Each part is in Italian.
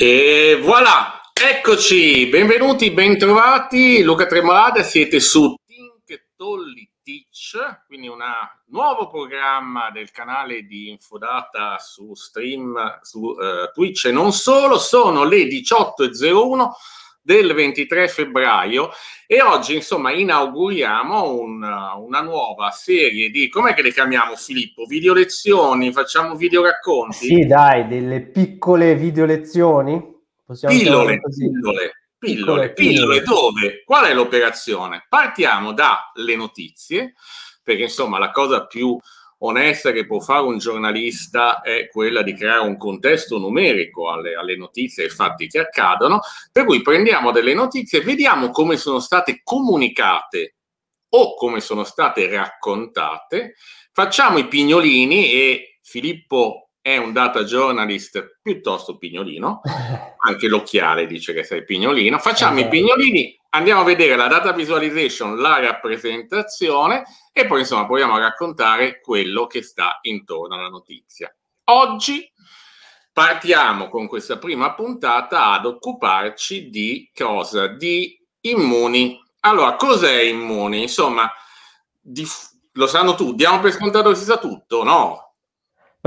E voilà, eccoci, benvenuti, bentrovati, Luca Tremolada, siete su Think Tolly Teach, quindi un nuovo programma del canale di Infodata su stream, su uh, Twitch e non solo, sono le 18.01 del 23 febbraio e oggi insomma inauguriamo una, una nuova serie di, come le chiamiamo Filippo? Video lezioni, facciamo video racconti? Sì dai, delle piccole video lezioni? Possiamo pillole, pillole, pillole, pillole, dove? Qual è l'operazione? Partiamo dalle notizie, perché insomma la cosa più onesta che può fare un giornalista è quella di creare un contesto numerico alle, alle notizie e ai fatti che accadono, per cui prendiamo delle notizie e vediamo come sono state comunicate o come sono state raccontate, facciamo i pignolini e Filippo è un data journalist piuttosto pignolino, anche l'occhiale dice che sei pignolino. Facciamo eh, i pignolini, andiamo a vedere la data visualization, la rappresentazione e poi insomma proviamo a raccontare quello che sta intorno alla notizia. Oggi partiamo con questa prima puntata ad occuparci di cosa? Di immuni. Allora, cos'è immuni? Insomma, di, lo sanno tutti, diamo per scontato che si sa tutto, no?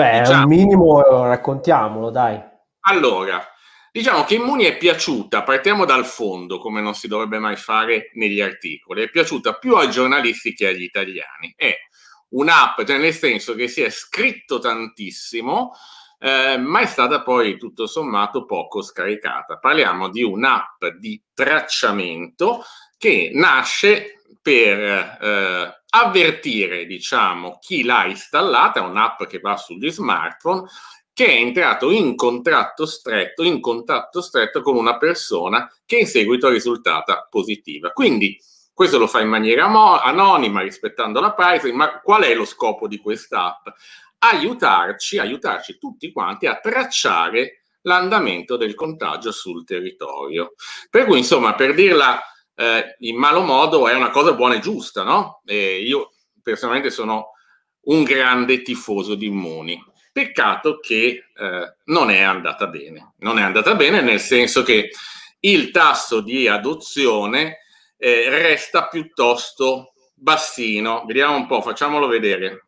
Beh, diciamo, un minimo eh, raccontiamolo, dai. Allora, diciamo che Immuni è piaciuta, partiamo dal fondo, come non si dovrebbe mai fare negli articoli, è piaciuta più ai giornalisti che agli italiani. È un'app, cioè nel senso che si è scritto tantissimo, eh, ma è stata poi tutto sommato poco scaricata. Parliamo di un'app di tracciamento che nasce per eh, avvertire, diciamo, chi l'ha installata, è un'app che va sugli smartphone, che è entrato in contatto stretto, in contatto stretto con una persona che in seguito è risultata positiva. Quindi questo lo fa in maniera anonima, rispettando la privacy, ma qual è lo scopo di questa app? Aiutarci, aiutarci tutti quanti a tracciare l'andamento del contagio sul territorio. Per cui, insomma, per dirla eh, in malo modo è una cosa buona e giusta, no? E io personalmente sono un grande tifoso di Moni. Peccato che eh, non è andata bene. Non è andata bene nel senso che il tasso di adozione eh, resta piuttosto bassino. Vediamo un po', facciamolo vedere.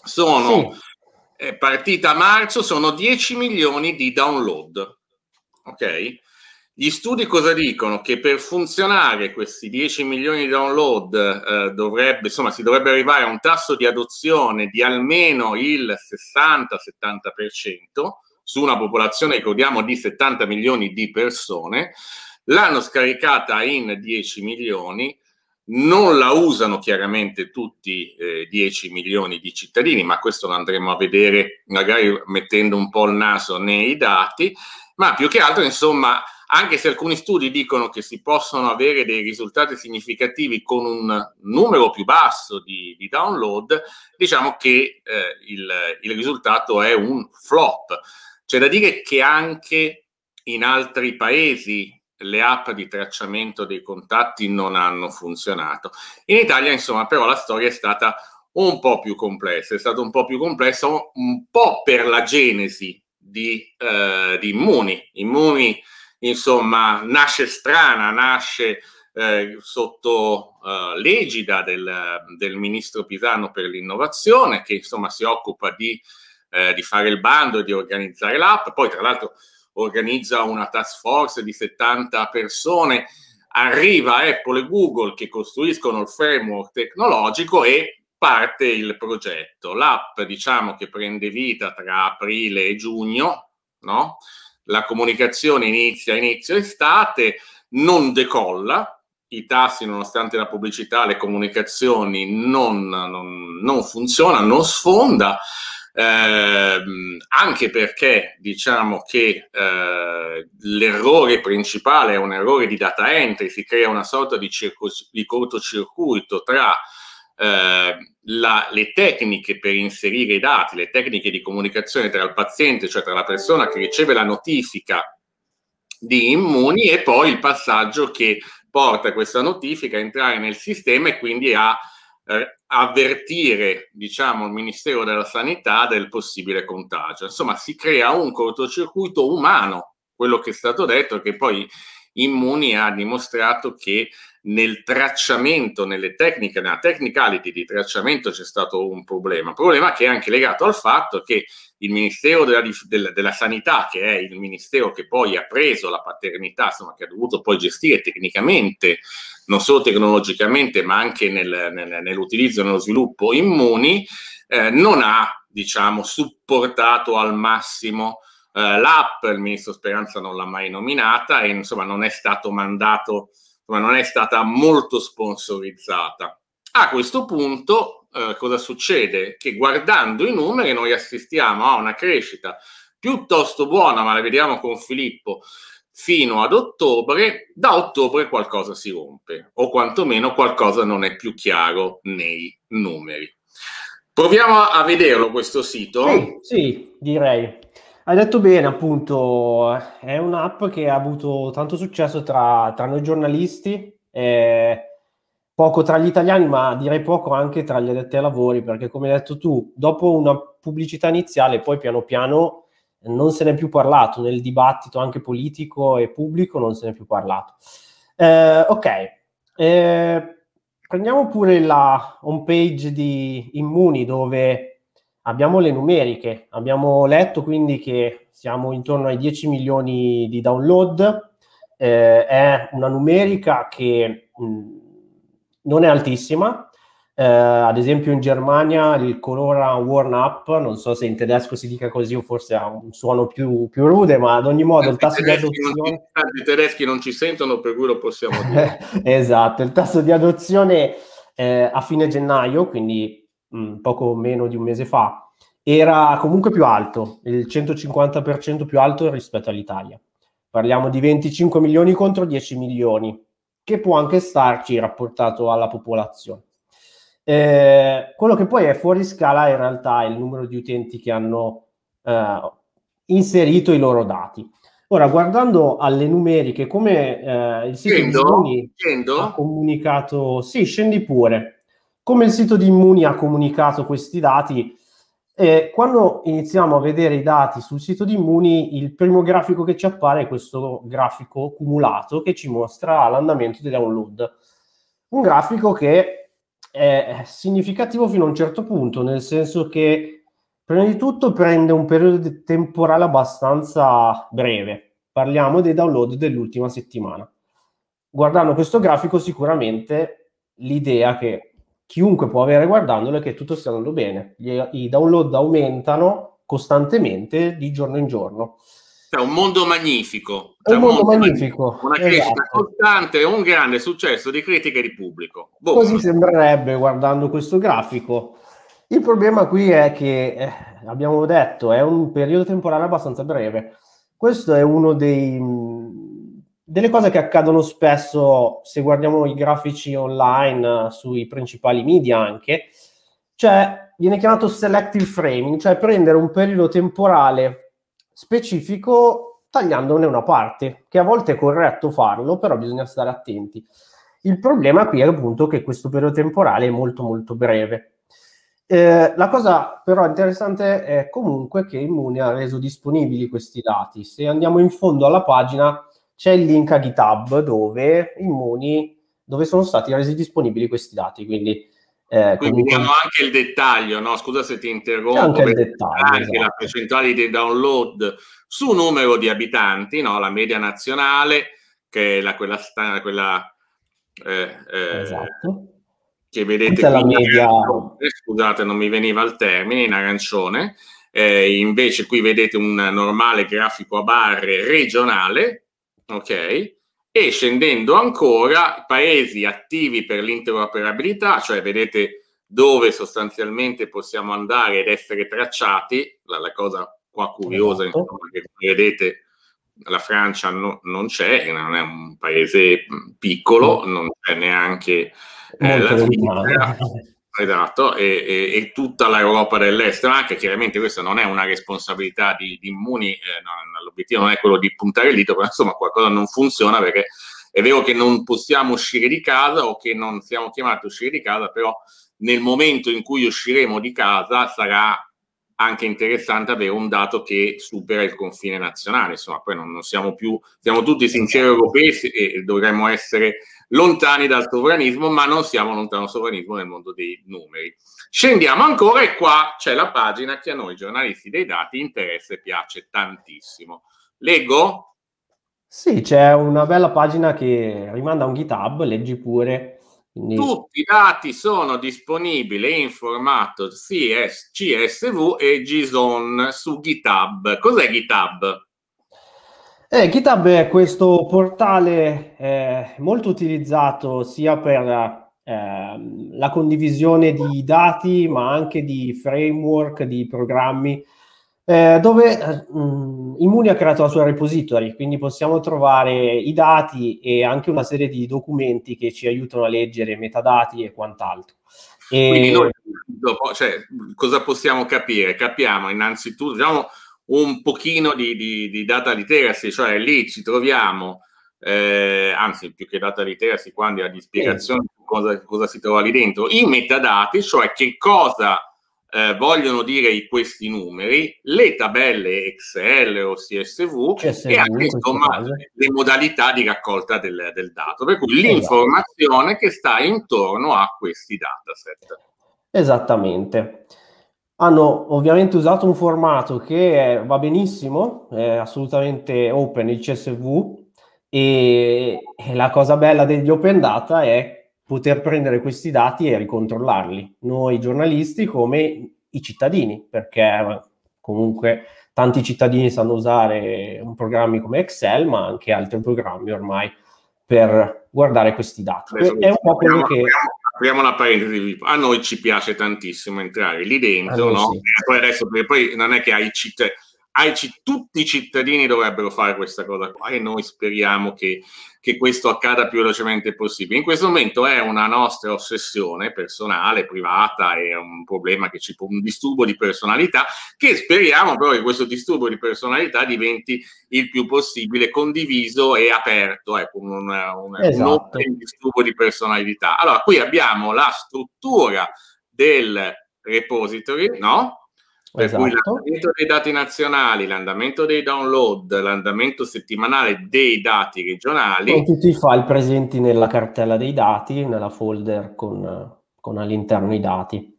Sono sì. eh, partita a marzo, sono 10 milioni di download. Ok? Gli studi cosa dicono? Che per funzionare questi 10 milioni di download eh, dovrebbe, insomma, si dovrebbe arrivare a un tasso di adozione di almeno il 60-70% su una popolazione, ricordiamo, di 70 milioni di persone. L'hanno scaricata in 10 milioni, non la usano chiaramente tutti eh, 10 milioni di cittadini, ma questo lo andremo a vedere magari mettendo un po' il naso nei dati, ma più che altro, insomma anche se alcuni studi dicono che si possono avere dei risultati significativi con un numero più basso di, di download, diciamo che eh, il, il risultato è un flop. C'è da dire che anche in altri paesi le app di tracciamento dei contatti non hanno funzionato. In Italia, insomma, però la storia è stata un po' più complessa, è stato un po' più complesso un po' per la genesi di, eh, di Immuni. Immuni insomma, nasce strana, nasce eh, sotto eh, l'egida del, del, ministro Pisano per l'innovazione, che insomma si occupa di, eh, di fare il bando e di organizzare l'app. Poi, tra l'altro, organizza una task force di 70 persone. Arriva Apple e Google che costruiscono il framework tecnologico e parte il progetto. L'app diciamo che prende vita tra aprile e giugno, no? la comunicazione inizia inizio estate, non decolla, i tassi nonostante la pubblicità, le comunicazioni non, non, non funzionano, non sfonda. Eh, anche perché diciamo che eh, l'errore principale è un errore di data entry, si crea una sorta di, circo, di cortocircuito tra eh, la, le tecniche per inserire i dati, le tecniche di comunicazione tra il paziente, cioè tra la persona che riceve la notifica di immuni e poi il passaggio che porta questa notifica a entrare nel sistema e quindi a eh, avvertire diciamo, il Ministero della Sanità del possibile contagio. Insomma, si crea un cortocircuito umano, quello che è stato detto, che poi Immuni ha dimostrato che nel tracciamento, nelle tecniche, nella technicality di tracciamento c'è stato un problema, problema che è anche legato al fatto che il Ministero della, della, della Sanità, che è il ministero che poi ha preso la paternità, insomma, che ha dovuto poi gestire tecnicamente, non solo tecnologicamente, ma anche nel, nel, nell'utilizzo e nello sviluppo immuni, eh, non ha, diciamo, supportato al massimo eh, l'app, il ministro Speranza non l'ha mai nominata e insomma non è stato mandato ma non è stata molto sponsorizzata. A questo punto eh, cosa succede? Che guardando i numeri noi assistiamo a una crescita piuttosto buona, ma la vediamo con Filippo, fino ad ottobre, da ottobre qualcosa si rompe o quantomeno qualcosa non è più chiaro nei numeri. Proviamo a vederlo questo sito. Sì, sì direi. Hai detto bene, appunto, è un'app che ha avuto tanto successo tra, tra noi giornalisti, eh, poco tra gli italiani, ma direi poco anche tra gli addetti ai lavori, perché come hai detto tu, dopo una pubblicità iniziale, poi piano piano non se n'è più parlato, nel dibattito anche politico e pubblico non se n'è più parlato. Eh, ok, eh, prendiamo pure la home page di Immuni, dove Abbiamo le numeriche, abbiamo letto quindi che siamo intorno ai 10 milioni di download, eh, è una numerica che mh, mm, non è altissima, eh, ad esempio in Germania il colora warm up, non so se in tedesco si dica così o forse ha un suono più, più rude, ma ad ogni modo il tasso di adozione... I tedeschi non ci sentono, per cui lo possiamo dire. esatto, il tasso di adozione eh, a fine gennaio, quindi mh, mm, poco meno di un mese fa, era comunque più alto, il 150% più alto rispetto all'Italia. Parliamo di 25 milioni contro 10 milioni, che può anche starci rapportato alla popolazione. Eh, quello che poi è fuori scala in realtà è il numero di utenti che hanno eh, inserito i loro dati. Ora, guardando alle numeriche, come eh, il sito scendo, di scendo. ha comunicato... Sì, scendi pure. Come il sito di Immuni ha comunicato questi dati, eh, quando iniziamo a vedere i dati sul sito di Immuni, il primo grafico che ci appare è questo grafico cumulato che ci mostra l'andamento dei download. Un grafico che è significativo fino a un certo punto, nel senso che prima di tutto prende un periodo temporale abbastanza breve. Parliamo dei download dell'ultima settimana. Guardando questo grafico, sicuramente l'idea che chiunque può avere guardandolo è che tutto stia andando bene. I download aumentano costantemente di giorno in giorno. È un mondo magnifico. È un, cioè, mondo, un mondo magnifico. magnifico. Una esatto. crescita costante, un grande successo di critica e di pubblico. Boh. Così sembrerebbe guardando questo grafico. Il problema qui è che, eh, abbiamo detto, è un periodo temporale abbastanza breve. Questo è uno dei, mm, delle cose che accadono spesso se guardiamo i grafici online eh, sui principali media anche, cioè viene chiamato selective framing, cioè prendere un periodo temporale specifico tagliandone una parte, che a volte è corretto farlo, però bisogna stare attenti. Il problema qui è appunto che questo periodo temporale è molto molto breve. Eh, la cosa però interessante è comunque che Immune ha reso disponibili questi dati. Se andiamo in fondo alla pagina c'è il link a GitHub dove Immuni, dove sono stati resi disponibili questi dati. Quindi, eh, quindi comunque... diamo anche il dettaglio, no? scusa se ti interrompo, anche, il dettaglio, anche esatto. la percentuale dei download su numero di abitanti, no? la media nazionale, che è la, quella, quella eh, eh, esatto. che vedete qui, media... Eh, scusate non mi veniva il termine, in arancione, eh, invece qui vedete un normale grafico a barre regionale ok? E scendendo ancora, paesi attivi per l'interoperabilità, cioè vedete dove sostanzialmente possiamo andare ed essere tracciati, la, la cosa qua curiosa esatto. insomma, che vedete la Francia no, non c'è, non è un paese piccolo, non c'è neanche eh, la Svizzera. Esatto, e, e, e, tutta l'Europa dell'Est, ma anche chiaramente questa non è una responsabilità di, di Immuni, eh, non, l'obiettivo non è quello di puntare il dito, però insomma qualcosa non funziona perché è vero che non possiamo uscire di casa o che non siamo chiamati a uscire di casa, però nel momento in cui usciremo di casa sarà anche interessante avere un dato che supera il confine nazionale, insomma poi non, non siamo più, siamo tutti sinceri esatto. europei e dovremmo essere lontani dal sovranismo, ma non siamo lontano dal sovranismo nel mondo dei numeri. Scendiamo ancora e qua c'è la pagina che a noi giornalisti dei dati interessa e piace tantissimo. Leggo? Sì, c'è una bella pagina che rimanda a un GitHub, leggi pure. Quindi... Tutti i dati sono disponibili in formato CS, CSV e JSON su GitHub. Cos'è GitHub? Eh, GitHub è questo portale eh, molto utilizzato sia per eh, la condivisione di dati, ma anche di framework, di programmi, eh, dove mh, eh, mm, Immuni ha creato la sua repository, quindi possiamo trovare i dati e anche una serie di documenti che ci aiutano a leggere metadati e quant'altro. E... Quindi noi, dopo, cioè, cosa possiamo capire? Capiamo innanzitutto, diciamo, un pochino di, di, di data literacy, cioè lì ci troviamo, eh, anzi più che data literacy, quando di spiegazione di cosa, cosa, si trova lì dentro, i metadati, cioè che cosa eh, vogliono dire questi numeri, le tabelle Excel o CSV, CSV e anche insomma le modalità di raccolta del, del dato, per cui esatto. l'informazione che sta intorno a questi dataset. Esattamente hanno ovviamente usato un formato che va benissimo, è assolutamente open, il CSV, e, e la cosa bella degli open data è poter prendere questi dati e ricontrollarli, noi giornalisti come i cittadini, perché eh, comunque tanti cittadini sanno usare programmi come Excel, ma anche altri programmi ormai per guardare questi dati. Esatto. È un po' quello che apriamo una parentesi, a noi ci piace tantissimo entrare lì dentro, allora, no? sì. poi adesso, perché poi non è che hai cheat ai, tutti i cittadini dovrebbero fare questa cosa qua e noi speriamo che, che questo accada più velocemente possibile. In questo momento è una nostra ossessione personale, privata, è un problema che ci può, un disturbo di personalità, che speriamo però che questo disturbo di personalità diventi il più possibile condiviso e aperto, ecco, un, un, esatto. un disturbo di personalità. Allora, qui abbiamo la struttura del repository, no? Per esatto. cui l'andamento dei dati nazionali, l'andamento dei download, l'andamento settimanale dei dati regionali. E tutti i file presenti nella cartella dei dati, nella folder con, con all'interno i dati.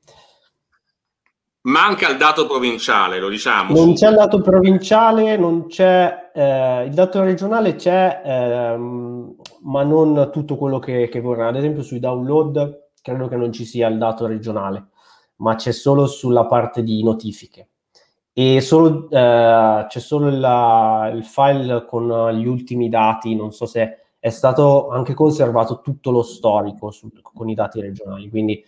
Manca il dato provinciale, lo diciamo. Non c'è il dato provinciale, non c'è eh, il dato regionale, c'è, ehm, ma non tutto quello che, che vorrà. Ad esempio sui download credo che non ci sia il dato regionale ma c'è solo sulla parte di notifiche. E solo, eh, c'è solo la, il file con gli ultimi dati, non so se è stato anche conservato tutto lo storico su, con i dati regionali. Quindi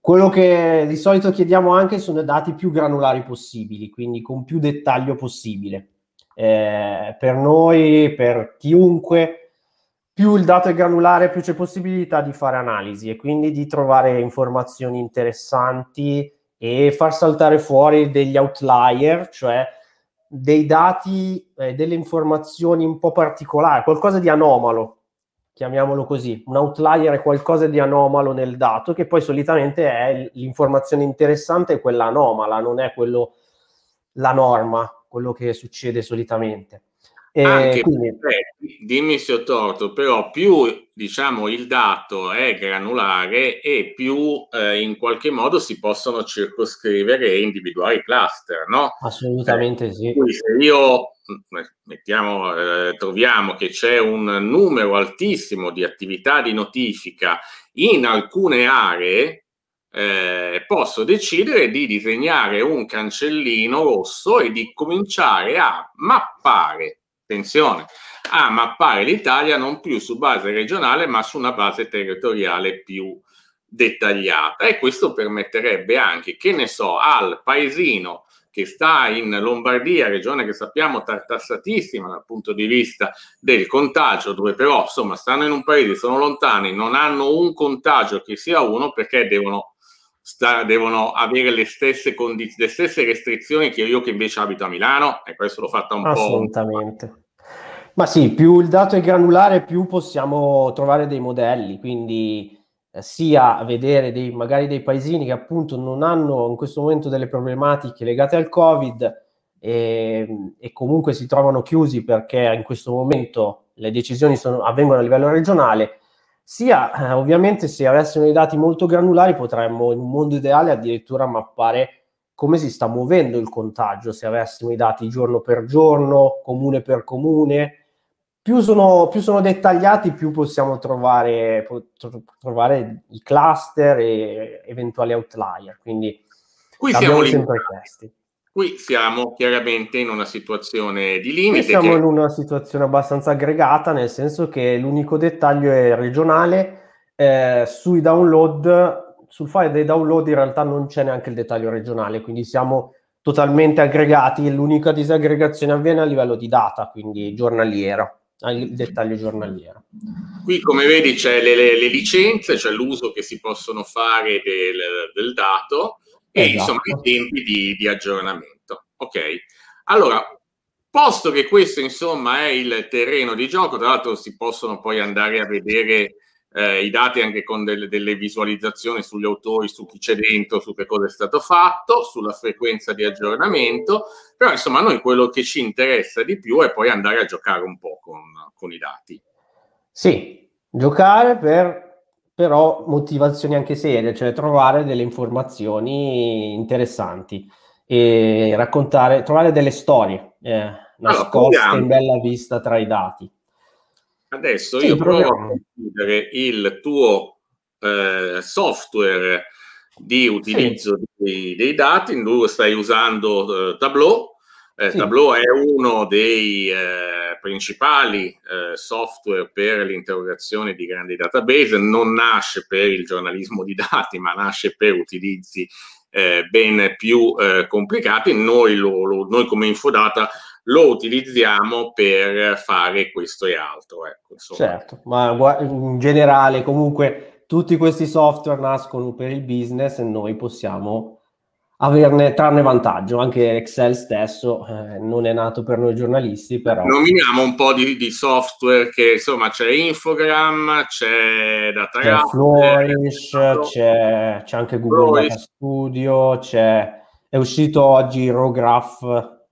quello che di solito chiediamo anche sono dati più granulari possibili, quindi con più dettaglio possibile. Eh, per noi, per chiunque, più il dato è granulare, più c'è possibilità di fare analisi e quindi di trovare informazioni interessanti e far saltare fuori degli outlier, cioè dei dati, eh, delle informazioni un po' particolari, qualcosa di anomalo, chiamiamolo così. Un outlier è qualcosa di anomalo nel dato, che poi solitamente è l'informazione interessante quella anomala, non è quello la norma, quello che succede solitamente. Eh, Anche quindi... perché, dimmi se ho torto, però più diciamo il dato è granulare e più eh, in qualche modo si possono circoscrivere e individuare i cluster, no? Assolutamente eh, sì. se io mm, eh, mettiamo, eh, troviamo che c'è un numero altissimo di attività di notifica in alcune aree, eh, posso decidere di disegnare un cancellino rosso e di cominciare a mappare Attenzione, a ah, mappare l'Italia non più su base regionale ma su una base territoriale più dettagliata e questo permetterebbe anche, che ne so, al paesino che sta in Lombardia, regione che sappiamo tartassatissima dal punto di vista del contagio, dove però insomma stanno in un paese, sono lontani, non hanno un contagio che sia uno perché devono sta, devono avere le stesse, condiz- le stesse restrizioni che io che invece abito a Milano e questo l'ho fatta un Assolutamente. po'. Assolutamente. Ma sì, più il dato è granulare, più possiamo trovare dei modelli, quindi eh, sia vedere dei, magari dei paesini che appunto non hanno in questo momento delle problematiche legate al Covid e, ehm, e comunque si trovano chiusi perché in questo momento le decisioni sono, avvengono a livello regionale, sia eh, ovviamente se avessimo dei dati molto granulari potremmo in un mondo ideale addirittura mappare come si sta muovendo il contagio, se avessimo i dati giorno per giorno, comune per comune. Più sono, più sono dettagliati, più possiamo trovare, trovare, i cluster e eventuali outlier. Quindi qui siamo sempre questi. Qui siamo chiaramente in una situazione di limite. Qui siamo che... in una situazione abbastanza aggregata, nel senso che l'unico dettaglio è regionale. Eh, sui download, sul file dei download in realtà non c'è neanche il dettaglio regionale, quindi siamo totalmente aggregati. L'unica disaggregazione avviene a livello di data, quindi giornaliera al dettaglio giornaliero. Qui come vedi c'è le, le, le licenze, cioè l'uso che si possono fare del, del dato, Esatto. e esatto. insomma i tempi di, di aggiornamento. Ok, allora posto che questo insomma è il terreno di gioco, tra l'altro si possono poi andare a vedere eh, i dati anche con delle, delle, visualizzazioni sugli autori, su chi c'è dentro, su che cosa è stato fatto, sulla frequenza di aggiornamento, però insomma a noi quello che ci interessa di più è poi andare a giocare un po' con, con i dati. Sì, giocare per però motivazioni anche serie, cioè trovare delle informazioni interessanti e raccontare, trovare delle storie eh, ah, nascoste allora, in bella vista tra i dati. Adesso sì, io provo a condividere il tuo eh, software di utilizzo sì. dei, dei, dati, tu stai usando eh, Tableau eh, sì. Tableau è uno dei eh, principali eh, software per l'interrogazione di grandi database, non nasce per il giornalismo di dati, ma nasce per utilizzi eh, ben più eh, complicati. Noi, lo, lo, noi, come Infodata lo utilizziamo per fare questo e altro. Ecco, certo, ma in generale comunque tutti questi software nascono per il business e noi possiamo averne trarne vantaggio. Anche Excel stesso eh, non è nato per noi giornalisti, però... Nominiamo un po' di, di software che, insomma, c'è Infogram, c'è DataGraph... C'è Flourish, c'è, c'è, anche Google Flourish. Data Studio, c'è... È uscito oggi Rograph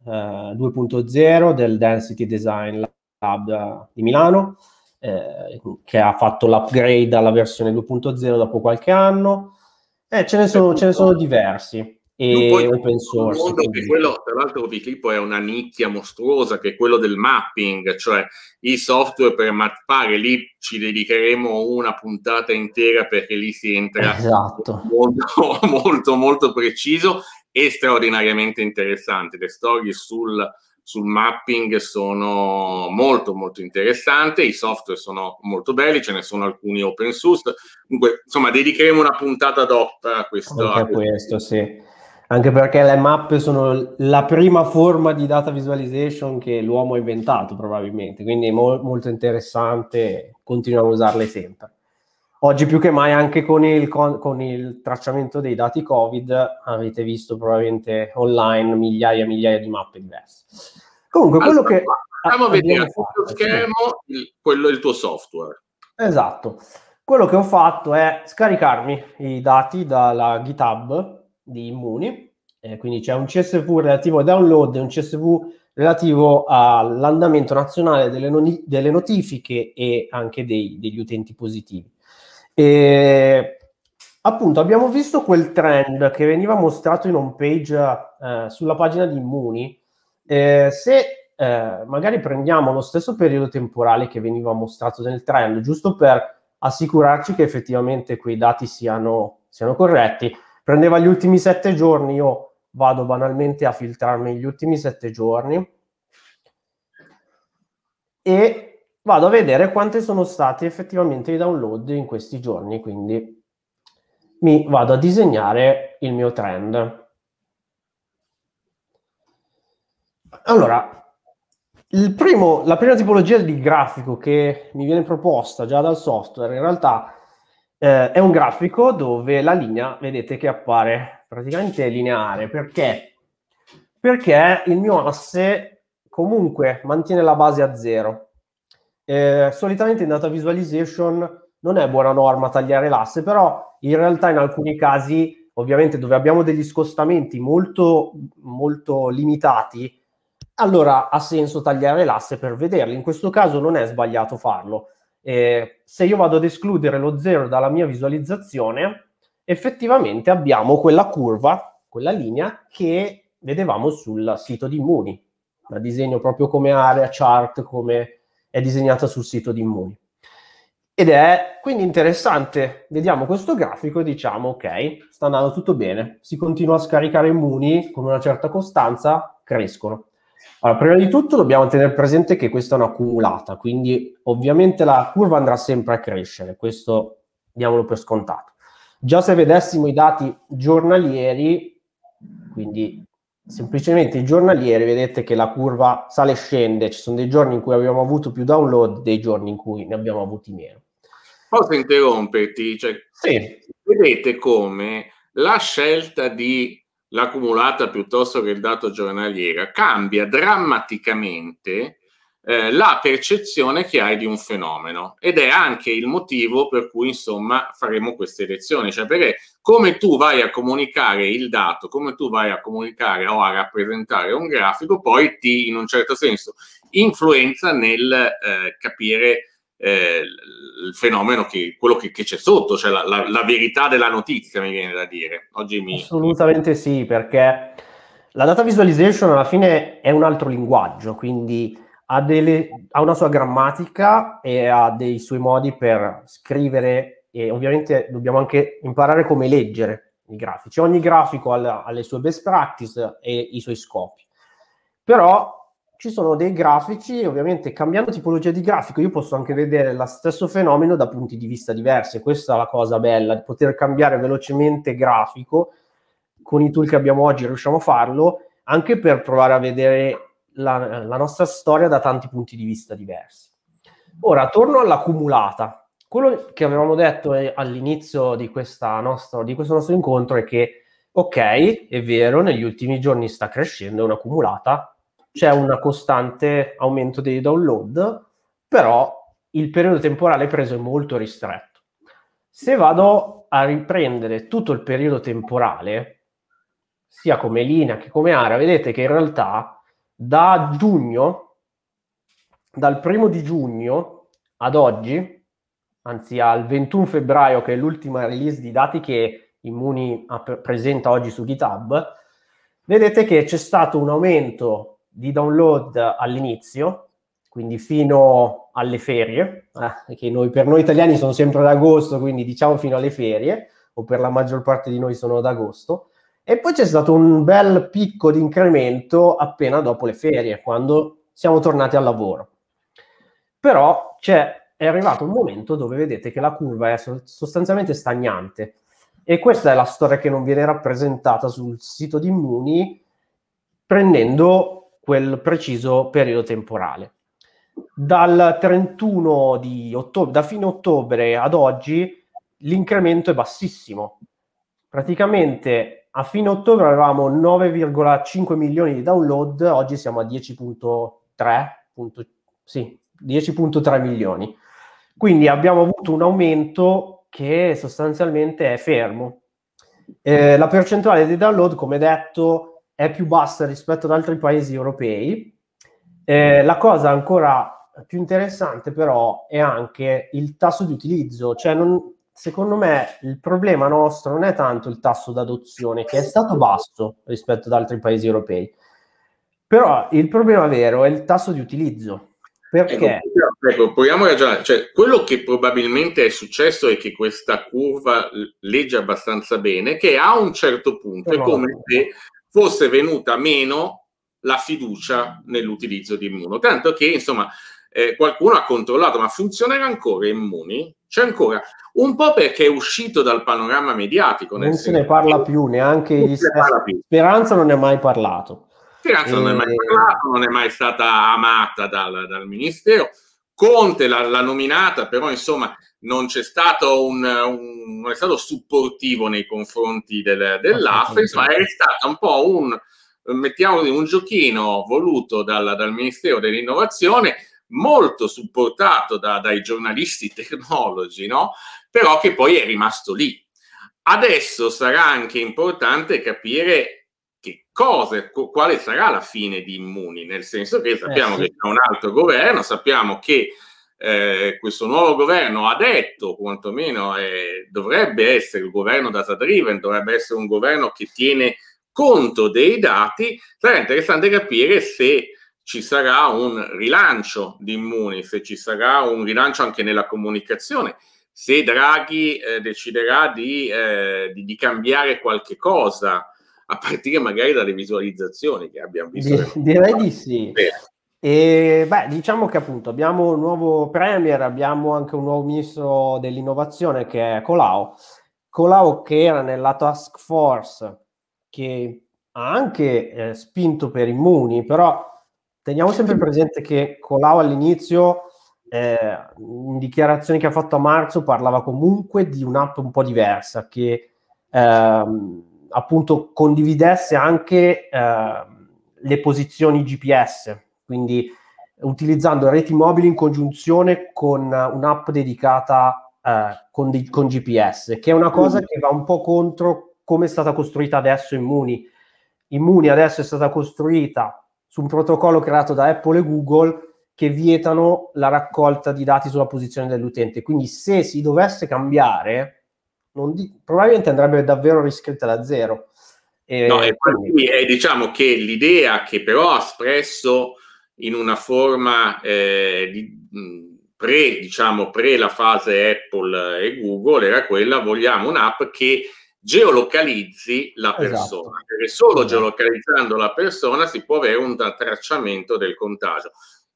eh, 2.0 del Density Design Lab di Milano, eh, che ha fatto l'upgrade alla versione 2.0 dopo qualche anno. Eh, ce ne sono, ce ne sono diversi e poi, open source. Mondo che quello, tra l'altro Viclippo è una nicchia mostruosa che è quello del mapping, cioè i software per mappare, lì ci dedicheremo una puntata intera perché lì si entra esatto. molto, molto, molto preciso e straordinariamente interessante. Le storie sul, sul mapping sono molto molto interessanti, i software sono molto belli, ce ne sono alcuni open source, Dunque, insomma dedicheremo una puntata ad hoc a questo. A questo, questo sì anche perché le mappe sono la prima forma di data visualization che l'uomo ha inventato probabilmente, quindi è mo- molto interessante, continuiamo a usarle sempre. Oggi più che mai anche con il, con, con il tracciamento dei dati Covid avete visto probabilmente online migliaia e migliaia di mappe diverse. Comunque, quello allora, che... Andiamo a vedere sullo schermo sì. il, quello, il tuo software. Esatto. Quello che ho fatto è scaricarmi i dati dalla GitHub di immuni, eh, quindi c'è un CSV relativo ai download e un CSV relativo all'andamento nazionale delle, non- delle notifiche e anche dei, degli utenti positivi. E, appunto abbiamo visto quel trend che veniva mostrato in home page eh, sulla pagina di Immuni. Eh, se eh, magari prendiamo lo stesso periodo temporale che veniva mostrato nel trend, giusto per assicurarci che effettivamente quei dati siano, siano corretti, prendeva gli ultimi sette giorni, io vado banalmente a filtrarmi gli ultimi sette giorni e vado a vedere quante sono stati effettivamente i download in questi giorni, quindi mi vado a disegnare il mio trend. Allora, primo, la prima tipologia di grafico che mi viene proposta già dal software in realtà eh, è un grafico dove la linea vedete che appare praticamente lineare perché perché il mio asse comunque mantiene la base a zero eh, solitamente in data visualization non è buona norma tagliare l'asse però in realtà in alcuni casi ovviamente dove abbiamo degli scostamenti molto molto limitati allora ha senso tagliare l'asse per vederli in questo caso non è sbagliato farlo eh, se io vado ad escludere lo 0 dalla mia visualizzazione, effettivamente abbiamo quella curva, quella linea che vedevamo sul sito di Muni. La disegno proprio come area chart, come è disegnata sul sito di Muni. Ed è quindi interessante, vediamo questo grafico e diciamo ok, sta andando tutto bene, si continua a scaricare Muni con una certa costanza, crescono. Allora, prima di tutto dobbiamo tenere presente che questa è una cumulata, quindi ovviamente la curva andrà sempre a crescere, questo diamolo per scontato. Già se vedessimo i dati giornalieri, quindi semplicemente i giornalieri, vedete che la curva sale e scende, ci sono dei giorni in cui abbiamo avuto più download, dei giorni in cui ne abbiamo avuti meno. Posso interromperti? Cioè, sì. Vedete come la scelta di l'accumulata piuttosto che il dato giornaliero, cambia drammaticamente eh, la percezione che hai di un fenomeno ed è anche il motivo per cui insomma faremo queste lezioni, cioè perché come tu vai a comunicare il dato, come tu vai a comunicare o a rappresentare un grafico, poi ti in un certo senso influenza nel eh, capire eh, il fenomeno che quello che, che c'è sotto, cioè la, la, la, verità della notizia, mi viene da dire. Oggi mi... Assolutamente sì, perché la data visualization alla fine è un altro linguaggio, quindi ha, delle, ha una sua grammatica e ha dei suoi modi per scrivere e ovviamente dobbiamo anche imparare come leggere i grafici. Ogni grafico ha, ha le sue best practice e i suoi scopi. Però ci sono dei grafici, ovviamente cambiando tipologia di grafico, io posso anche vedere lo stesso fenomeno da punti di vista diversi, questa è la cosa bella, di poter cambiare velocemente grafico, con i tool che abbiamo oggi riusciamo a farlo, anche per provare a vedere la, la nostra storia da tanti punti di vista diversi. Ora, torno all'accumulata. Quello che avevamo detto eh, all'inizio di, nostra, di questo nostro incontro è che, ok, è vero, negli ultimi giorni sta crescendo, è un'accumulata, c'è un costante aumento dei download, però il periodo temporale preso è molto ristretto. Se vado a riprendere tutto il periodo temporale, sia come linea che come area, vedete che in realtà da giugno, dal primo di giugno ad oggi, anzi al 21 febbraio, che è l'ultima release di dati che Immuni presenta oggi su GitHub, vedete che c'è stato un aumento di download all'inizio, quindi fino alle ferie, eh, ah, che noi, per noi italiani sono sempre ad agosto, quindi diciamo fino alle ferie, o per la maggior parte di noi sono ad agosto, e poi c'è stato un bel picco di incremento appena dopo le ferie, quando siamo tornati al lavoro. Però è arrivato un momento dove vedete che la curva è sostanzialmente stagnante e questa è la storia che non viene rappresentata sul sito di Immuni prendendo quel preciso periodo temporale. Dal 31 di ottobre, da fine ottobre ad oggi, l'incremento è bassissimo. Praticamente a fine ottobre avevamo 9,5 milioni di download, oggi siamo a 10.3, punto, sì, 10.3 milioni. Quindi abbiamo avuto un aumento che sostanzialmente è fermo. Eh, la percentuale di download, come detto, è più bassa rispetto ad altri paesi europei. Eh, la cosa ancora più interessante però è anche il tasso di utilizzo, cioè non, secondo me il problema nostro non è tanto il tasso d'adozione che è stato basso rispetto ad altri paesi europei, però il problema vero è il tasso di utilizzo. Perché? Ecco, ecco, proviamo a ragionare. Cioè, quello che probabilmente è successo è che questa curva legge abbastanza bene, che a un certo punto è come se fosse venuta meno la fiducia nell'utilizzo di Immuno. Tanto che, insomma, eh, qualcuno ha controllato, ma funzionerà ancora Immuni? C'è ancora un po' perché è uscito dal panorama mediatico. non se ne parla più, neanche non se parla più. Speranza non ne ha mai parlato. Speranza e... non ne è mai eh, parlato, non è mai stata amata dal, dal ministero. Conte l'ha, nominata, però insomma non c'è stato un, un non è stato supportivo nei confronti del, dell'AFRI, ma è stato un po' un mettiamo un giochino voluto dal, dal Ministero dell'Innovazione, molto supportato da, dai giornalisti tecnologi, no? però che poi è rimasto lì. Adesso sarà anche importante capire cose, quale sarà la fine di Immuni, nel senso che eh, sappiamo eh sì. che c'è un altro governo, sappiamo che eh, questo nuovo governo ha detto, quantomeno eh, dovrebbe essere il governo data driven, dovrebbe essere un governo che tiene conto dei dati, sarà interessante capire se ci sarà un rilancio di Immuni, se ci sarà un rilancio anche nella comunicazione, se Draghi eh, deciderà di, eh, di, di cambiare qualche cosa a partire magari dalle visualizzazioni che abbiamo visto. direi di sì. Beh. E, beh, diciamo che appunto abbiamo un nuovo Premier, abbiamo anche un nuovo ministro dell'innovazione che è Colau. Colau che era nella task force che ha anche eh, spinto per Immuni, però teniamo sempre presente che Colau all'inizio, eh, in dichiarazioni che ha fatto a marzo, parlava comunque di un'app un po' diversa, che ehm, appunto condividesse anche eh, le posizioni GPS, quindi utilizzando reti mobili in congiunzione con un'app dedicata eh, con, di, con, GPS, che è una cosa mm. che va un po' contro come è stata costruita adesso Immuni. Immuni adesso è stata costruita su un protocollo creato da Apple e Google che vietano la raccolta di dati sulla posizione dell'utente. Quindi se si dovesse cambiare, dico, probabilmente andrebbe davvero riscritta da zero. E, no, e poi è, eh, diciamo che l'idea che però ha espresso in una forma eh, di, pre, diciamo, pre la fase Apple e Google era quella, vogliamo un'app che geolocalizzi la esatto. persona, esatto. perché solo esatto. geolocalizzando la persona si può avere un tracciamento del contagio.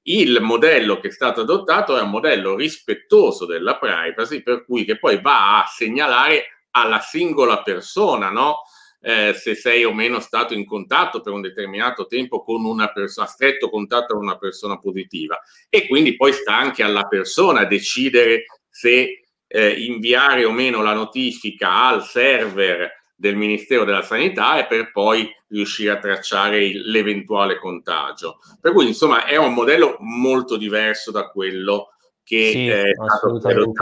Il modello che è stato adottato è un modello rispettoso della privacy, per cui che poi va a segnalare alla singola persona, no? Eh, se sei o meno stato in contatto per un determinato tempo con una persona, stretto contatto con una persona positiva. E quindi poi sta anche alla persona decidere se eh, inviare o meno la notifica al server del Ministero della Sanità e per poi riuscire a tracciare l'eventuale contagio. Per cui insomma è un modello molto diverso da quello che sì, eh, è stato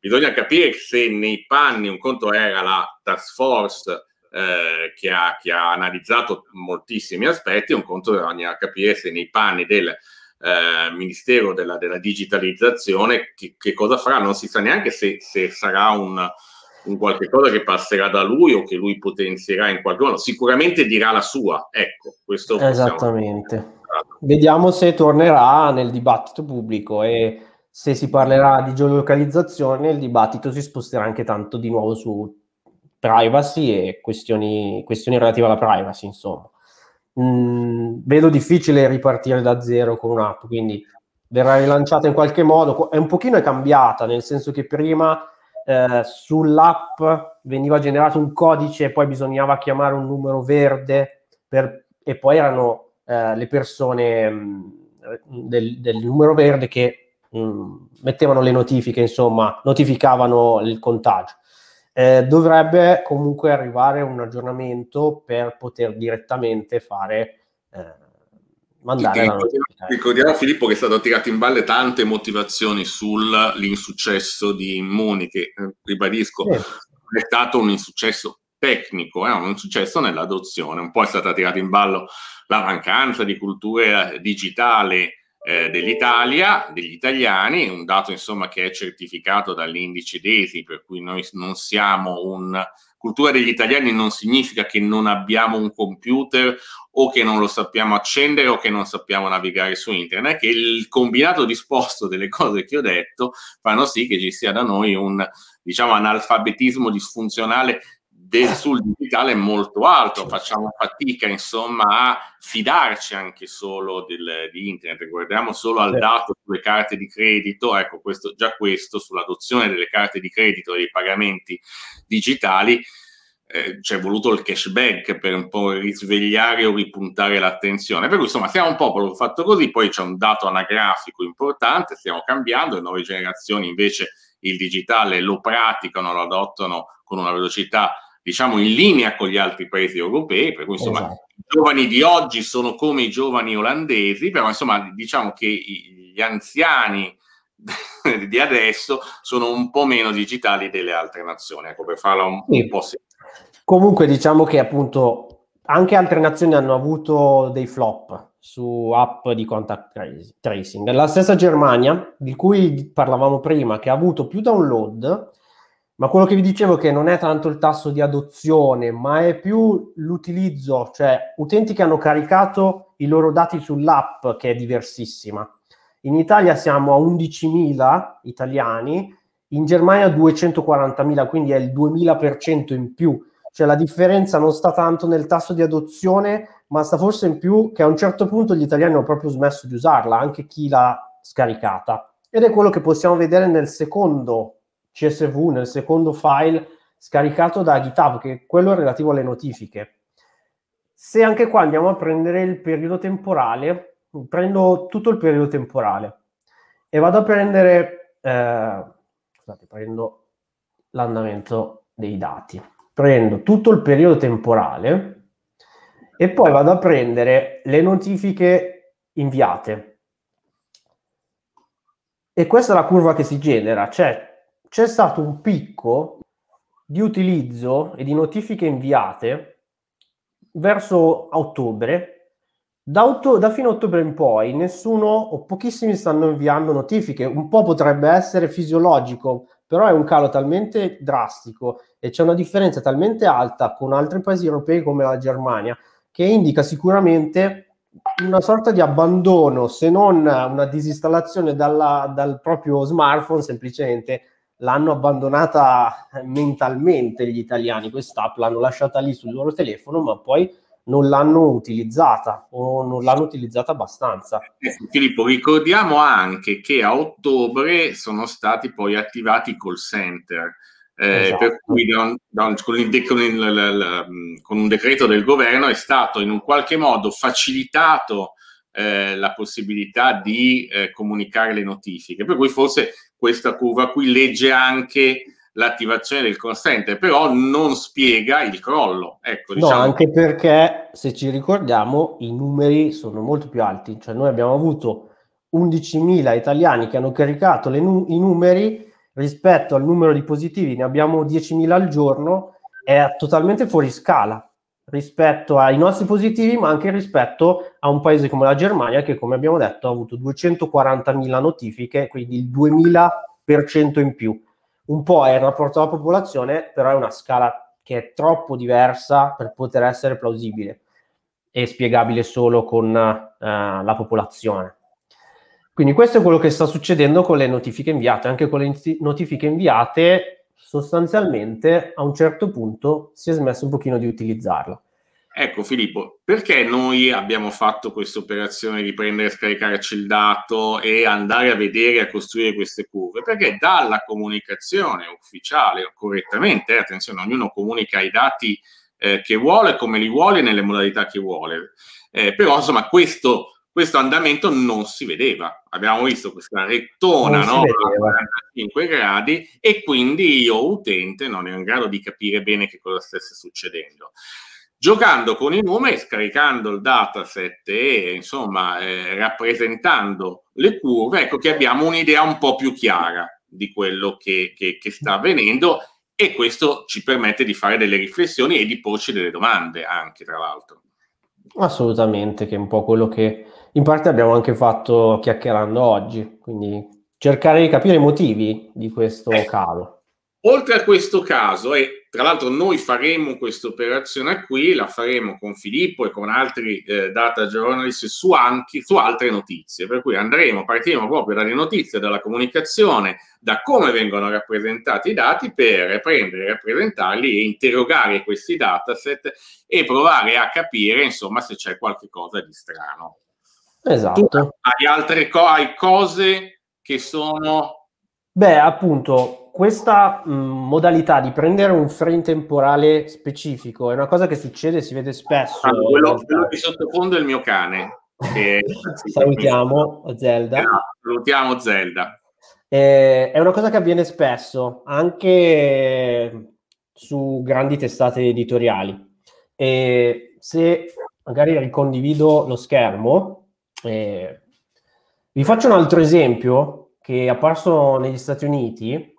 Bisogna capire se nei panni un conto era la task force eh, che, ha, che, ha, analizzato moltissimi aspetti, un conto bisogna capire se nei panni del eh, Ministero della, della Digitalizzazione che, che, cosa farà. Non si sa neanche se, se sarà un, un qualche cosa che passerà da lui o che lui potenzierà in qualche modo. Sicuramente dirà la sua, ecco, questo Esattamente. Vediamo se tornerà nel dibattito pubblico e se si parlerà di geolocalizzazione il dibattito si sposterà anche tanto di nuovo su privacy e questioni, questioni relative alla privacy, insomma. Mm, vedo difficile ripartire da zero con un'app, quindi verrà rilanciata in qualche modo. È un pochino cambiata, nel senso che prima eh, sull'app veniva generato un codice, e poi bisognava chiamare un numero verde per, e poi erano eh, le persone mh, mm, del, del, numero verde che mh, mm, mettevano le notifiche, insomma, notificavano il contagio. Eh, dovrebbe comunque arrivare un aggiornamento per poter direttamente fare eh, mandare la notifica. Ricordiamo Filippo che è stato tirato in valle tante motivazioni sull'insuccesso di Immuni, che eh, ribadisco sì. è stato un insuccesso tecnico, è eh, un insuccesso nell'adozione. Un po' è stata tirata in ballo la mancanza di cultura digitale eh, dell'Italia, degli italiani, un dato insomma che è certificato dall'indice DESI, per cui noi non siamo un cultura degli italiani non significa che non abbiamo un computer o che non lo sappiamo accendere o che non sappiamo navigare su internet, è che il combinato disposto delle cose che ho detto fanno sì che ci sia da noi un diciamo analfabetismo disfunzionale del, eh. sul digitale è molto alto, facciamo fatica insomma a fidarci anche solo del, di internet, guardiamo solo al dato sulle carte di credito, ecco questo, già questo sull'adozione delle carte di credito e dei pagamenti digitali eh, è voluto il cashback per un po' risvegliare o ripuntare l'attenzione. Per cui insomma siamo un popolo fatto così, poi c'è un dato anagrafico importante, stiamo cambiando, le nuove generazioni invece il digitale lo praticano, lo adottano con una velocità diciamo in linea con gli altri paesi europei, per cui insomma esatto. i giovani di oggi sono come i giovani olandesi, però insomma diciamo che gli anziani di adesso sono un po' meno digitali delle altre nazioni, ecco per farla un, sì. un po' semplice. Comunque diciamo che appunto anche altre nazioni hanno avuto dei flop su app di contact tracing. La stessa Germania, di cui parlavamo prima, che ha avuto più download, ma quello che vi dicevo è che non è tanto il tasso di adozione, ma è più l'utilizzo, cioè utenti che hanno caricato i loro dati sull'app, che è diversissima. In Italia siamo a 11.000 italiani, in Germania 240.000, quindi è il 2.000% in più. Cioè la differenza non sta tanto nel tasso di adozione, ma sta forse in più che a un certo punto gli italiani hanno proprio smesso di usarla, anche chi l'ha scaricata. Ed è quello che possiamo vedere nel secondo CSV nel secondo file scaricato da GitHub, che è quello relativo alle notifiche. Se anche qua andiamo a prendere il periodo temporale, prendo tutto il periodo temporale e vado a prendere, eh, scusate, prendo l'andamento dei dati, prendo tutto il periodo temporale e poi vado a prendere le notifiche inviate. E questa è la curva che si genera, cioè c'è stato un picco di utilizzo e di notifiche inviate verso ottobre. Da, otto- da fine ottobre in poi nessuno o pochissimi stanno inviando notifiche, un po' potrebbe essere fisiologico, però è un calo talmente drastico e c'è una differenza talmente alta con altri paesi europei come la Germania che indica sicuramente una sorta di abbandono, se non una disinstallazione dalla, dal proprio smartphone semplicemente l'hanno abbandonata mentalmente gli italiani, quest'app l'hanno lasciata lì sul loro telefono, ma poi non l'hanno utilizzata o non l'hanno utilizzata abbastanza. Eh, Filippo, ricordiamo anche che a ottobre sono stati poi attivati i call center. Eh, esatto. Per cui da un, da un, con, il, con, il, con, un decreto del governo è stato in un qualche modo facilitato eh, la possibilità di eh, comunicare le notifiche, per cui forse questa curva qui legge anche l'attivazione del consente, però non spiega il crollo. Ecco, diciamo. No, anche perché se ci ricordiamo i numeri sono molto più alti, cioè noi abbiamo avuto 11.000 italiani che hanno caricato nu- i numeri rispetto al numero di positivi, ne abbiamo 10.000 al giorno, è totalmente fuori scala rispetto ai nostri positivi, ma anche rispetto a un paese come la Germania che, come abbiamo detto, ha avuto 240.000 notifiche, quindi il 2000% in più. Un po' è il rapporto alla popolazione, però è una scala che è troppo diversa per poter essere plausibile e spiegabile solo con eh, la popolazione. Quindi questo è quello che sta succedendo con le notifiche inviate, anche con le notifiche inviate sostanzialmente a un certo punto si è smesso un pochino di utilizzarlo. Ecco Filippo, perché noi abbiamo fatto questa operazione di prendere e scaricarci il dato e andare a vedere e a costruire queste curve? Perché dalla comunicazione ufficiale, correttamente, eh, attenzione, ognuno comunica i dati eh, che vuole, come li vuole, nelle modalità che vuole. Eh, però insomma questo questo andamento non si vedeva. Abbiamo visto questa rettona no, a 45 gradi e quindi io, utente, non ero in grado di capire bene che cosa stesse succedendo. Giocando con i numeri, scaricando il dataset e insomma eh, rappresentando le curve, ecco che abbiamo un'idea un po' più chiara di quello che, che, che sta avvenendo e questo ci permette di fare delle riflessioni e di porci delle domande anche, tra l'altro. Assolutamente, che è un po' quello che in parte abbiamo anche fatto chiacchierando oggi, quindi cercare di capire i motivi di questo eh, calo. Oltre a questo caso, e tra l'altro noi faremo questa operazione qui, la faremo con Filippo e con altri eh, data journalist su, anche, su altre notizie, per cui andremo, partiremo proprio dalle notizie, dalla comunicazione, da come vengono rappresentati i dati per prendere, rappresentarli e interrogare questi dataset e provare a capire insomma se c'è qualche cosa di strano. Esatto. hai altre co- hai cose che sono... Beh, appunto, questa mh, modalità di prendere un frame temporale specifico è una cosa che succede, si vede spesso. Ah, quello, quello di sottofondo è il mio cane. Che, salutiamo Zelda. Eh, salutiamo Zelda. Eh, è una cosa che avviene spesso, anche su grandi testate editoriali. E se magari ricondivido lo schermo, eh, vi faccio un altro esempio che è apparso negli Stati Uniti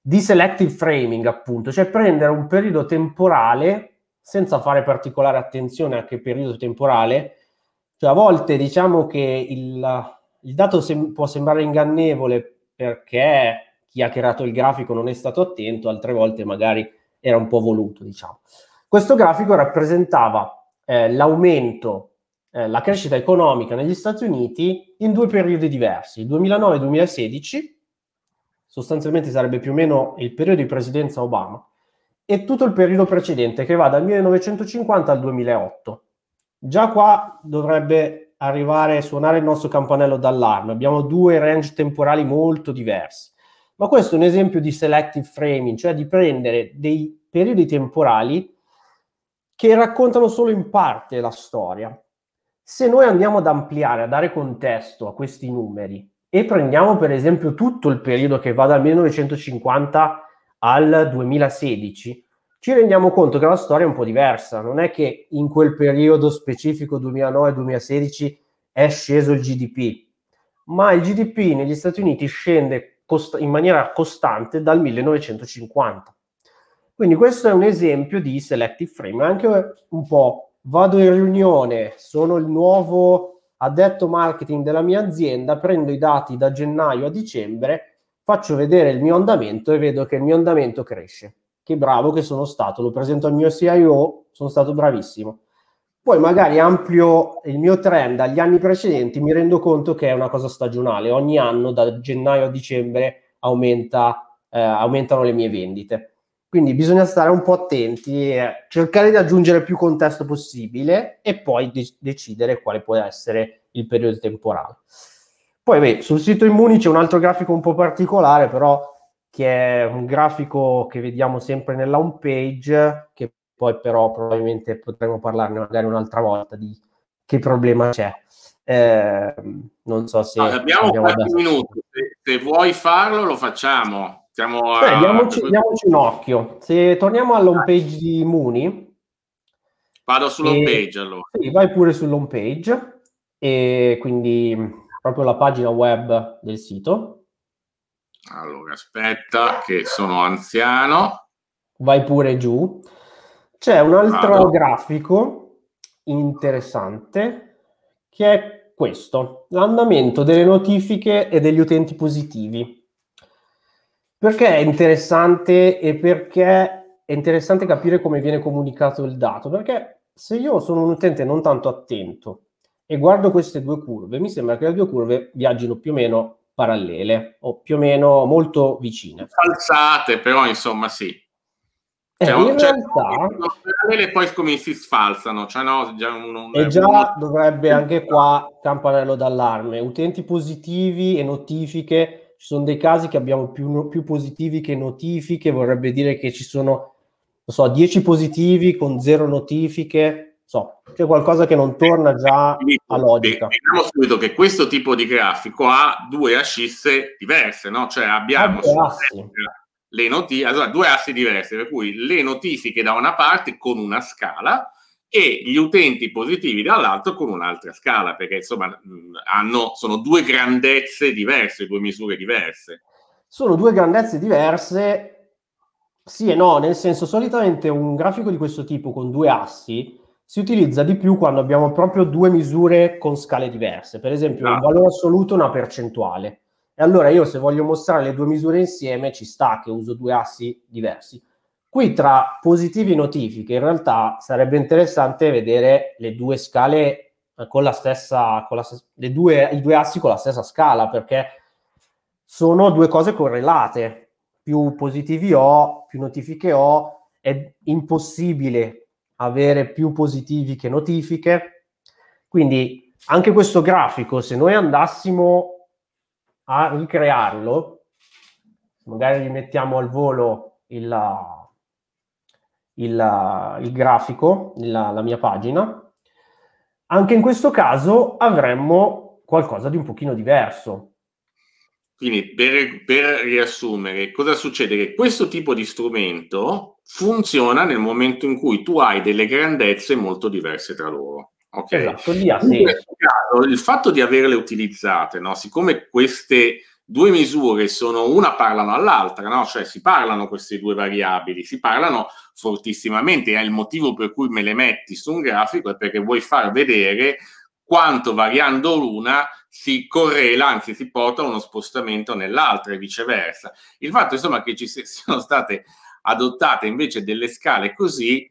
di selective framing, appunto, cioè prendere un periodo temporale senza fare particolare attenzione a che periodo temporale. Cioè, a volte diciamo che il, il dato sem- può sembrare ingannevole perché chi ha creato il grafico non è stato attento, altre volte magari era un po' voluto, diciamo. Questo grafico rappresentava eh, l'aumento eh, la crescita economica negli Stati Uniti in due periodi diversi, il 2009-2016, sostanzialmente sarebbe più o meno il periodo di presidenza Obama, e tutto il periodo precedente che va dal 1950 al 2008. Già qua dovrebbe arrivare a suonare il nostro campanello d'allarme, abbiamo due range temporali molto diversi. Ma questo è un esempio di selective framing, cioè di prendere dei periodi temporali che raccontano solo in parte la storia se noi andiamo ad ampliare, a dare contesto a questi numeri e prendiamo per esempio tutto il periodo che va dal 1950 al 2016, ci rendiamo conto che la storia è un po' diversa. Non è che in quel periodo specifico 2009-2016 è sceso il GDP, ma il GDP negli Stati Uniti scende cost- in maniera costante dal 1950. Quindi questo è un esempio di selective frame, anche un po' vado in riunione, sono il nuovo addetto marketing della mia azienda, prendo i dati da gennaio a dicembre, faccio vedere il mio andamento e vedo che il mio andamento cresce. Che bravo che sono stato, lo presento al mio CIO, sono stato bravissimo. Poi magari amplio il mio trend agli anni precedenti, mi rendo conto che è una cosa stagionale, ogni anno da gennaio a dicembre aumenta, eh, aumentano le mie vendite. Quindi bisogna stare un po' attenti, eh, cercare di aggiungere più contesto possibile e poi de- decidere quale può essere il periodo temporale. Poi beh, sul sito Immuni c'è un altro grafico un po' particolare, però che è un grafico che vediamo sempre nella home page, che poi però probabilmente potremo parlarne magari un'altra volta di che problema c'è. Eh, non so se... Ah, abbiamo qualche minuto, se, se vuoi farlo lo facciamo. Siamo a... Beh, diamoci, diamoci, un occhio. Se torniamo all'home page di Muni. Vado sull'home eh, page allora. Sì, vai pure sull'home page e quindi proprio la pagina web del sito. Allora, aspetta che sono anziano. Vai pure giù. C'è un altro Vado. grafico interessante che è questo, l'andamento delle notifiche e degli utenti positivi. Perché è interessante e perché è interessante capire come viene comunicato il dato? Perché se io sono un utente non tanto attento e guardo queste due curve, mi sembra che le due curve viaggino più o meno parallele o più o meno molto vicine. Falsate, però insomma sì. Eh, cioè, in cioè, realtà... Parallele poi come si sfalsano, cioè no, già un, un, e già un... dovrebbe anche qua campanello d'allarme, utenti positivi e notifiche ci sono dei casi che abbiamo più, più positivi che notifiche, vorrebbe dire che ci sono, so, 10 positivi con zero notifiche, so, c'è qualcosa che non torna già a logica. Vediamo subito che questo tipo di grafico ha due ascisse diverse, no? Cioè abbiamo le notifiche, allora due assi diversi, per cui le notifiche da una parte con una scala, e gli utenti positivi dall'altro con un'altra scala, perché insomma mm, hanno, sono due grandezze diverse, due misure diverse. Sono due grandezze diverse, sì e no, nel senso solitamente un grafico di questo tipo con due assi si utilizza di più quando abbiamo proprio due misure con scale diverse, per esempio ah. un valore assoluto e una percentuale. E allora io se voglio mostrare le due misure insieme ci sta che uso due assi diversi Qui tra positivi e notifiche in realtà sarebbe interessante vedere le due scale con la stessa, con la stessa le due, i due assi con la stessa scala perché sono due cose correlate. Più positivi ho, più notifiche ho, è impossibile avere più positivi che notifiche. Quindi anche questo grafico, se noi andassimo a ricrearlo, magari rimettiamo al volo il, il, il grafico, la, la mia pagina, anche in questo caso avremmo qualcosa di un pochino diverso. Quindi per, per, riassumere, cosa succede? Che questo tipo di strumento funziona nel momento in cui tu hai delle grandezze molto diverse tra loro. Okay? Esatto, lì ha caso, Il fatto di averle utilizzate, no? siccome queste due misure sono una parlano all'altra, no? cioè si parlano queste due variabili, si parlano fortissimamente e il motivo per cui me le metti su un grafico è perché vuoi far vedere quanto variando l'una si correla, anzi si porta a uno spostamento nell'altra e viceversa. Il fatto insomma che ci siano state adottate invece delle scale così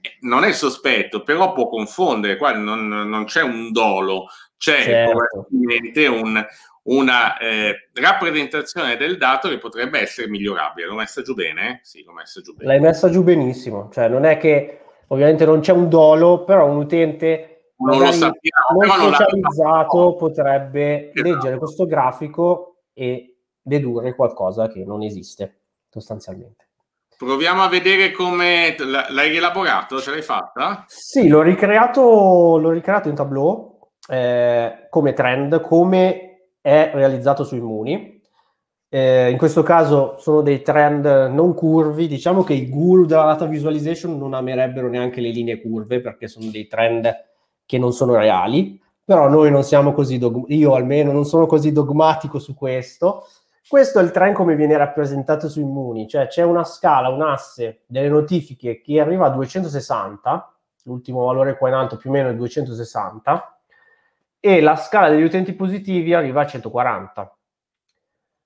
eh, non è sospetto, però può confondere, qua non, non c'è un dolo, c'è certo. probabilmente un, una eh, rappresentazione del dato che potrebbe essere migliorabile. L'ho messa giù bene? Sì, l'ho messa giù bene. L'hai messa giù benissimo, cioè non è che ovviamente non c'è un dolo, però un utente non, lo sappiamo, non specializzato non potrebbe esatto. leggere questo grafico e dedurre qualcosa che non esiste sostanzialmente. Proviamo a vedere come l'hai rielaborato, ce l'hai fatta? Sì, l'ho ricreato, l'ho ricreato in Tableau eh, come trend, come è realizzato sui muri. Eh, in questo caso sono dei trend non curvi, diciamo che i guru della data visualization non amerebbero neanche le linee curve perché sono dei trend che non sono reali, però noi non siamo così, dog- io almeno non sono così dogmatico su questo. Questo è il trend come viene rappresentato sui Muni, cioè c'è una scala, un asse delle notifiche che arriva a 260, l'ultimo valore qua in alto più o meno è 260, e la scala degli utenti positivi arriva a 140.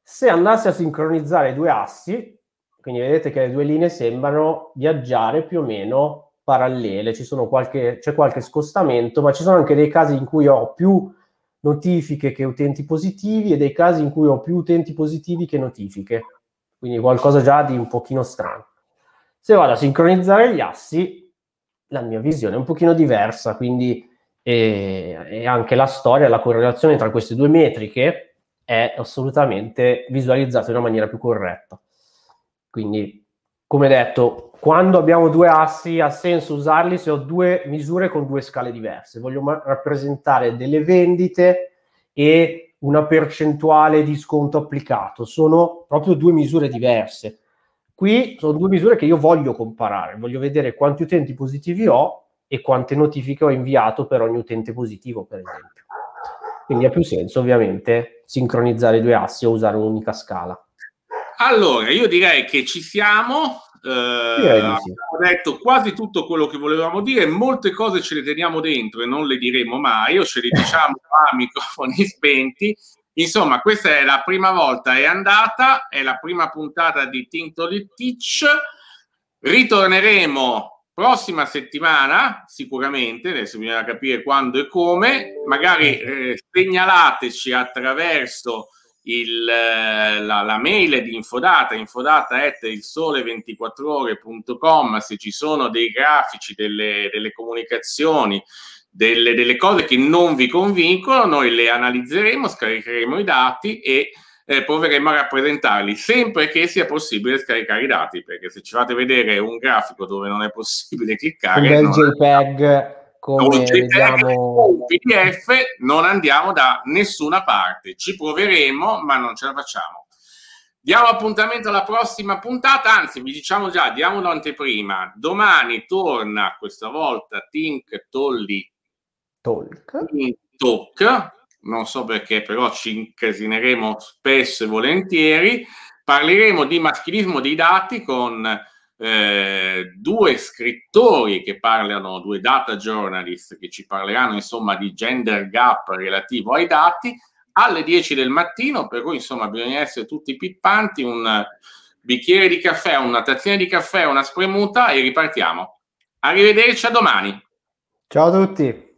Se andassi a sincronizzare i due assi, quindi vedete che le due linee sembrano viaggiare più o meno parallele, qualche, c'è qualche scostamento, ma ci sono anche dei casi in cui ho più notifiche che utenti positivi e dei casi in cui ho più utenti positivi che notifiche, quindi qualcosa già di un pochino strano. Se vado a sincronizzare gli assi, la mia visione è un pochino diversa, quindi e, e anche la storia, la correlazione tra queste due metriche è assolutamente visualizzata in una maniera più corretta. Quindi, come detto, quando abbiamo due assi ha senso usarli se ho due misure con due scale diverse. Voglio ma- rappresentare delle vendite e una percentuale di sconto applicato. Sono proprio due misure diverse. Qui sono due misure che io voglio comparare. Voglio vedere quanti utenti positivi ho e quante notifiche ho inviato per ogni utente positivo, per esempio. Quindi ha più senso ovviamente sincronizzare i due assi o usare un'unica scala. Allora, io direi che ci siamo. Eh, ho detto quasi tutto quello che volevamo dire, molte cose ce le teniamo dentro e non le diremo mai, o ce le diciamo a microfoni spenti. Insomma, questa è la prima volta, è andata, è la prima puntata di Tintolit Teach. Ritorneremo Prossima settimana, sicuramente, adesso bisogna capire quando e come, magari eh, segnalateci attraverso il, eh, la, la, mail di Infodata, infodata at il sole24ore.com se ci sono dei grafici, delle, delle comunicazioni, delle, delle, cose che non vi convincono, noi le analizzeremo, scaricheremo i dati e eh, proveremo a rappresentarli sempre che sia possibile scaricare i dati perché se ci fate vedere un grafico dove non è possibile cliccare il JPEG come un vediamo... PDF non andiamo da nessuna parte ci proveremo ma non ce la facciamo Diamo appuntamento alla prossima puntata, anzi vi diciamo già, diamo un'anteprima. Domani torna questa volta Think Tolly Talk. Talk non so perché, però ci incasineremo spesso e volentieri. Parleremo di maschilismo dei dati con eh, due scrittori che parlano, due data journalist che ci parleranno insomma di gender gap relativo ai dati alle 10 del mattino, per cui insomma bisogna essere tutti pippanti, un bicchiere di caffè, una tazzina di caffè, una spremuta e ripartiamo. Arrivederci a domani. Ciao a tutti.